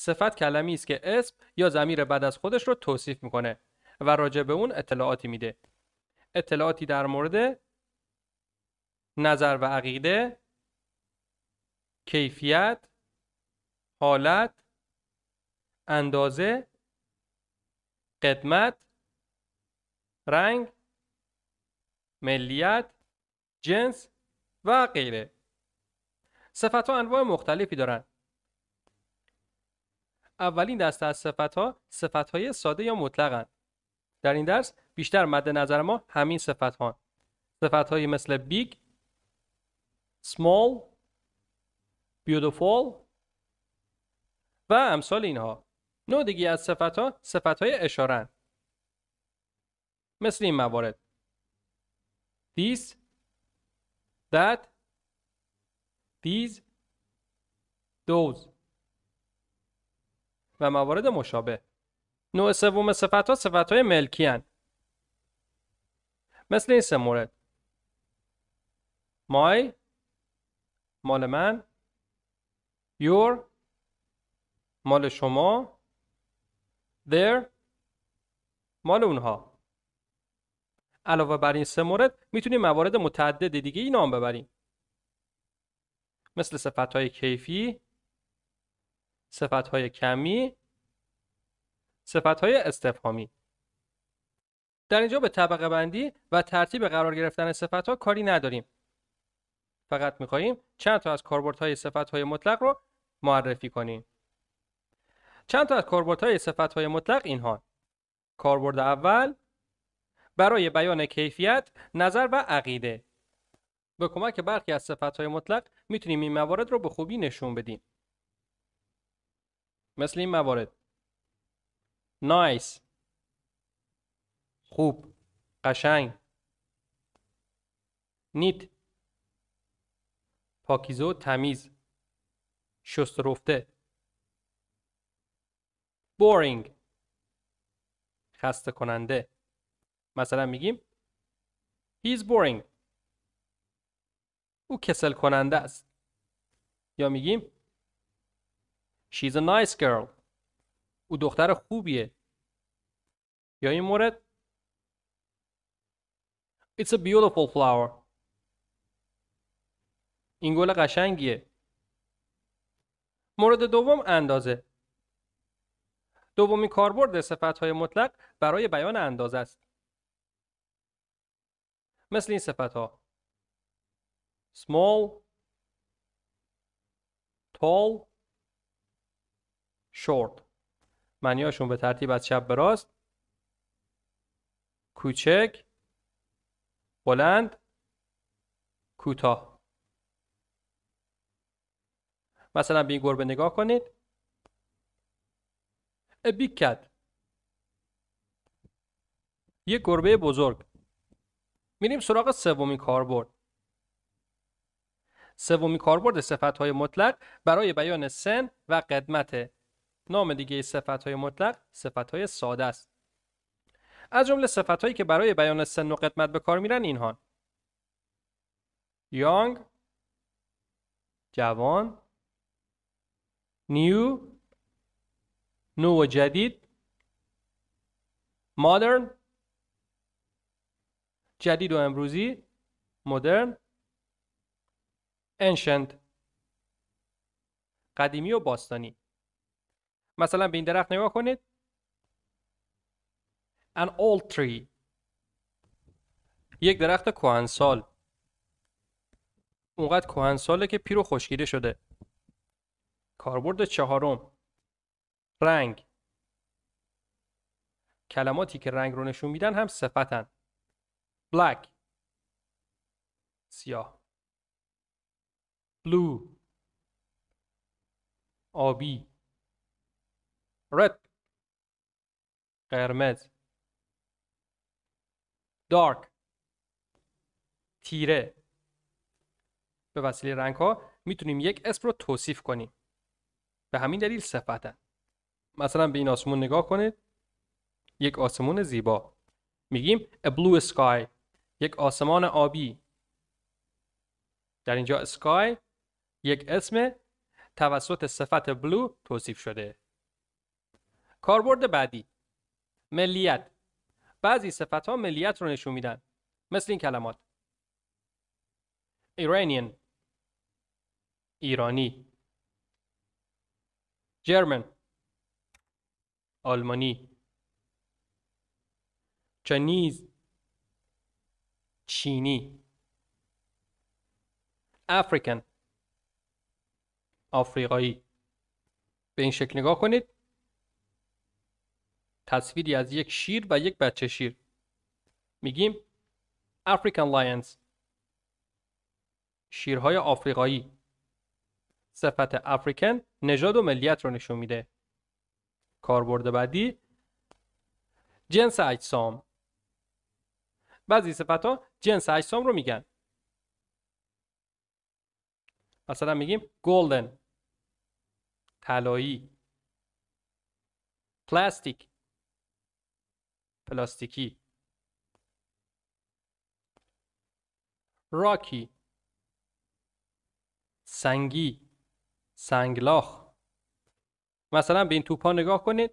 صفت کلمی است که اسم یا زمیر بعد از خودش رو توصیف میکنه و راجع به اون اطلاعاتی میده اطلاعاتی در مورد نظر و عقیده کیفیت حالت اندازه قدمت رنگ ملیت جنس و غیره صفت ها انواع مختلفی دارند اولین دسته از صفت های ساده یا مطلق هن. در این درس بیشتر مد نظر ما همین صفت های مثل big, small, beautiful و امثال اینها. نوع دیگه از های صفتهای اشارن. مثل این موارد this, that, these, those و موارد مشابه نوع سوم صفت ها صفت های ملکی هن. مثل این سه مورد مای مال من یور مال شما در مال اونها علاوه بر این سه مورد میتونیم موارد متعدد دیگه ای نام ببریم مثل صفت های کیفی صفت های کمی های استفهامی در اینجا به طبقه بندی و ترتیب قرار گرفتن ها کاری نداریم فقط میخواهیم چند تا از صفت های مطلق رو معرفی کنیم چند تا از صفت های مطلق اینها کاربرد اول برای بیان کیفیت نظر و عقیده به کمک برخی از های مطلق میتونیم این موارد رو به خوبی نشون بدیم مثل این موارد نایس خوب قشنگ نیت پاکیزه و تمیز شست رفته بورینگ خسته کننده مثلا میگیم He boring او کسل کننده است یا میگیم She a nice girl او دختر خوبیه یا این مورد It's a beautiful flower این گل قشنگیه مورد دوم اندازه دومی کاربرد های مطلق برای بیان اندازه است مثل این ها small tall short معنیاشون به ترتیب از چپ به راست کوچک بلند کوتاه مثلا به این گربه نگاه کنید بیکت یه گربه بزرگ میریم سراغ سومین کاربرد سومین کاربرد صفتهای مطلق برای بیان سن و قدمت نام دیگه صفتهای مطلق صفتهای ساده است از جمله صفتهایی که برای بیان سن و قدمت به کار میرن اینها یانگ جوان نیو نو و جدید مادرن جدید و امروزی مدرن انشنت قدیمی و باستانی مثلا به این درخت نگاه کنید an old tree یک درخت کهنسال اونقدر کهنساله که پیر و خشکیده شده کاربرد چهارم رنگ کلماتی که رنگ رو نشون میدن هم صفتن بلک سیاه blue آبی red قرمز دارک تیره به وسیله رنگ ها میتونیم یک اسم رو توصیف کنیم به همین دلیل صفتن مثلا به این آسمون نگاه کنید یک آسمون زیبا میگیم a blue sky یک آسمان آبی در اینجا sky یک اسم توسط صفت blue توصیف شده کاربرد بعدی ملیت بعضی صفت ها ملیت رو نشون میدن مثل این کلمات ایرانیان ایرانی جرمن آلمانی چنیز چینی افریکن آفریقایی به این شکل نگاه کنید تصویری از یک شیر و یک بچه شیر میگیم African Lions شیرهای آفریقایی صفت African نژاد و ملیت رو نشون میده کاربرد بعدی جنس اجسام بعضی صفت ها جنس اجسام رو میگن مثلا میگیم گلدن طلایی پلاستیک پلاستیکی راکی سنگی سنگلاخ مثلا به این توپا نگاه کنید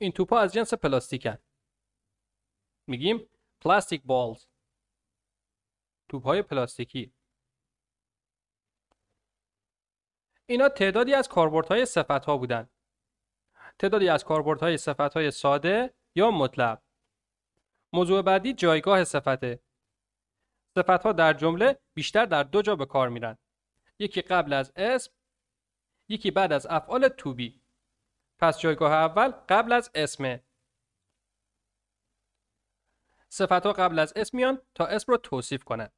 این توپا از جنس پلاستیکن میگیم پلاستیک بالز توپ های پلاستیکی اینا تعدادی از کاربردهای های صفت ها بودن تعدادی از کاربردهای صفتهای ساده یا مطلق موضوع بعدی جایگاه صفته صفتها در جمله بیشتر در دو جا به کار میرن یکی قبل از اسم یکی بعد از افعال توبی پس جایگاه اول قبل از اسمه صفت ها قبل از اسم میان تا اسم رو توصیف کنند.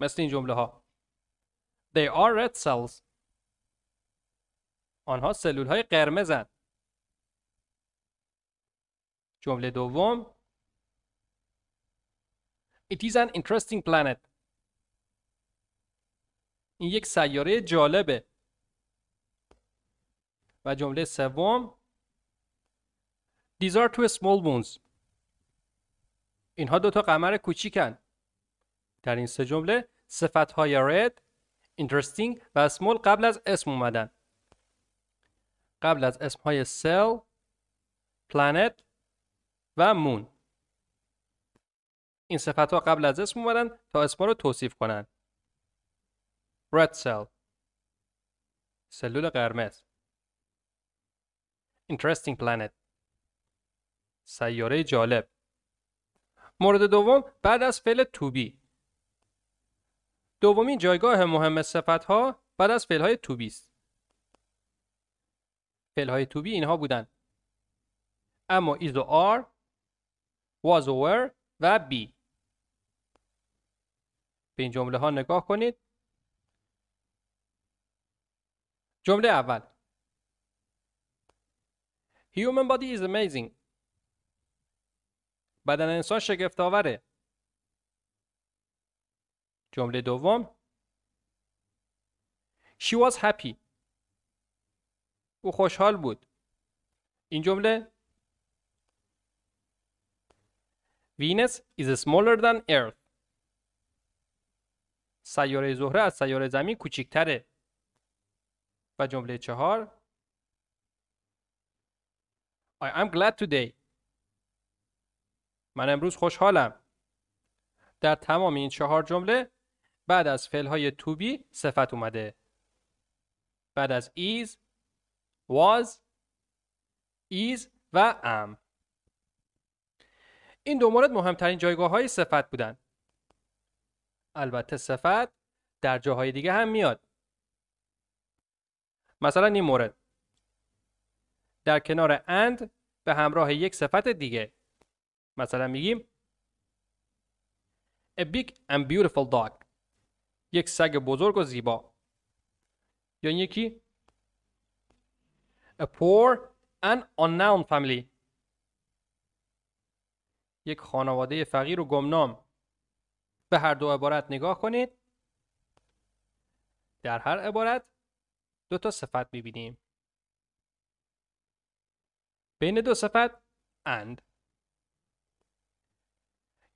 مثل این جمله ها They are red cells آنها سلول های قرمزن جمله دوم It is an interesting planet. این یک سیاره جالبه. و جمله سوم These are two small moons. اینها دو تا قمر کوچیکن. در این سه جمله صفت های red, interesting و small قبل از اسم اومدن. قبل از اسم های cell, planet و مون این صفت ها قبل از اسم اومدن تا اسم رو توصیف کنن رد سل سلول قرمز interesting planet سیاره جالب مورد دوم بعد از فعل توبی دومی جایگاه مهم صفت ها بعد از فعل های توبی است فعل های توبی اینها بودن اما ایز و آر was over و be به این جمله ها نگاه کنید جمله اول Human body is amazing بدن انسان آوره جمله دوم She was happy او خوشحال بود این جمله Venus is smaller than Earth. سیاره زهره از سیاره زمین کوچکتره. و جمله چهار I am glad today. من امروز خوشحالم. در تمام این چهار جمله بعد از فعلهای to be صفت اومده. بعد از is, was, is و am. این دو مورد مهمترین جایگاه های صفت بودن. البته صفت در جاهای دیگه هم میاد. مثلا این مورد در کنار اند به همراه یک صفت دیگه مثلا میگیم A big and beautiful dog یک سگ بزرگ و زیبا یا یکی A poor and unknown family یک خانواده فقیر و گمنام به هر دو عبارت نگاه کنید در هر عبارت دو تا صفت میبینیم بین دو صفت اند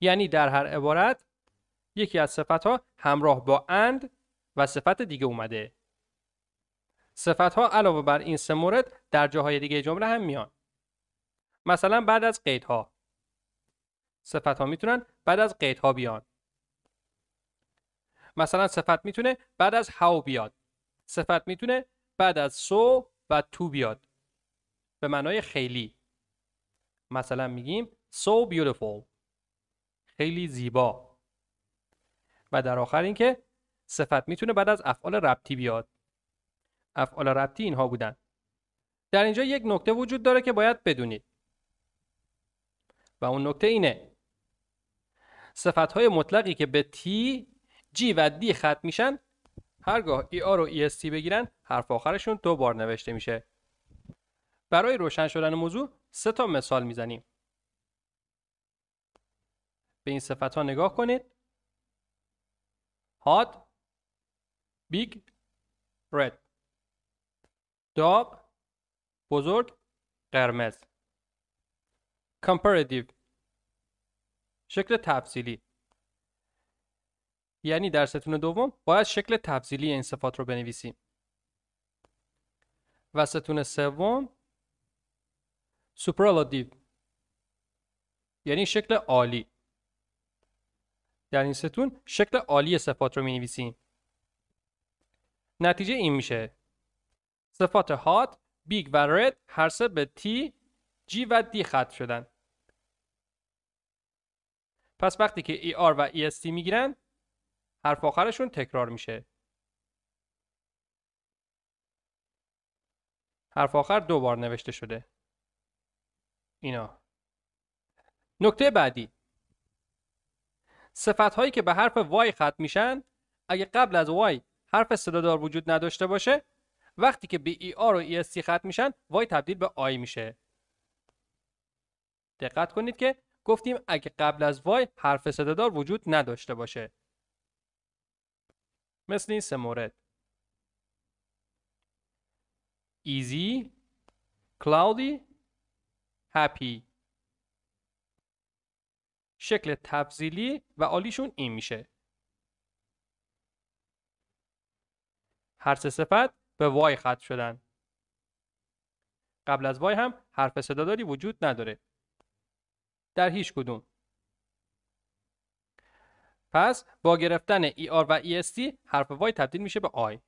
یعنی در هر عبارت یکی از صفت ها همراه با اند و صفت دیگه اومده صفت ها علاوه بر این سه مورد در جاهای دیگه جمله هم میان مثلا بعد از قیدها. ها صفت ها میتونن بعد از قید ها بیان مثلا صفت میتونه بعد از هاو بیاد صفت میتونه بعد از سو و تو بیاد به معنای خیلی مثلا میگیم سو beautiful خیلی زیبا و در آخر اینکه صفت میتونه بعد از افعال ربطی بیاد افعال ربطی اینها بودن در اینجا یک نکته وجود داره که باید بدونید و اون نکته اینه صفت های مطلقی که به تی جی و دی ختم میشن هرگاه ای e، آر و ای اس تی بگیرن حرف آخرشون دو بار نوشته میشه برای روشن شدن موضوع سه تا مثال میزنیم به این صفت ها نگاه کنید هات big, رد داغ بزرگ قرمز comparative شکل تفصیلی یعنی در ستون دوم باید شکل تفصیلی این صفات رو بنویسیم و ستون سوم سوپرالاتیو یعنی شکل عالی در این ستون شکل عالی صفات رو می نتیجه این میشه صفات هات بیگ و رد هر سه به تی جی و دی ختم شدن پس وقتی که ER و EST میگیرن حرف آخرشون تکرار میشه حرف آخر دو بار نوشته شده اینا نکته بعدی صفت هایی که به حرف وای ختم میشن اگه قبل از وای حرف صدادار وجود نداشته باشه وقتی که به آر e و EST ختم میشن وای تبدیل به آی میشه دقت کنید که گفتیم اگه قبل از وای حرف صدادار وجود نداشته باشه مثل این سه مورد easy cloudy happy شکل تفضیلی و عالیشون این میشه هر سه صفت به وای ختم شدن قبل از وای هم حرف صداداری وجود نداره در هیچ کدوم پس با گرفتن ER و EST حرف وای تبدیل میشه به آی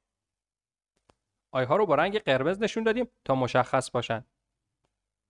آی ها رو با رنگ قرمز نشون دادیم تا مشخص باشن